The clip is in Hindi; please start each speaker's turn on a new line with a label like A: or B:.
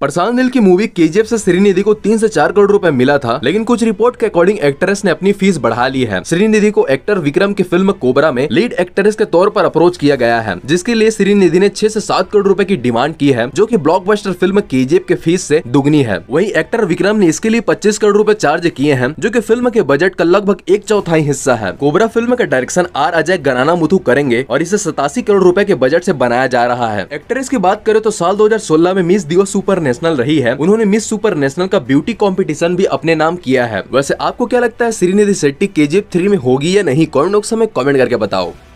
A: प्रशांत नील की मूवी केजीएफ से श्रीनिधि को तीन से चार करोड़ रुपए मिला था लेकिन कुछ रिपोर्ट के अकॉर्डिंग एक्ट्रेस ने अपनी फीस बढ़ा ली है श्रीनिधि को एक्टर विक्रम की फिल्म कोबरा में लीड एक्ट्रेस के तौर पर अप्रोच किया गया है जिसके लिए श्रीनिधि ने छह से सात करोड़ रूपए की डिमांड की है जो की ब्लॉक फिल्म के के फीस ऐसी दुगनी है वही एक्टर विक्रम ने इसके लिए पच्चीस करोड़ रूपए चार्ज किए हैं जो की फिल्म के बजट का लगभग एक चौथाई हिस्सा है कोबरा फिल्म का direction R Ajay Gnanamuthu करेंगे और इसे सतासी करोड़ रूपए के बजट ऐसी बनाया जा रहा है एक्ट्रेस की बात करें तो साल दो में मिस दिवस सुपर नेशनल रही है उन्होंने मिस सुपर नेशनल का ब्यूटी कॉम्पिटिशन भी अपने नाम किया है वैसे आपको क्या लगता है श्रीनिधि शेट्टी के जी में होगी या नहीं कॉमेंट बॉक्स में कॉमेंट करके बताओ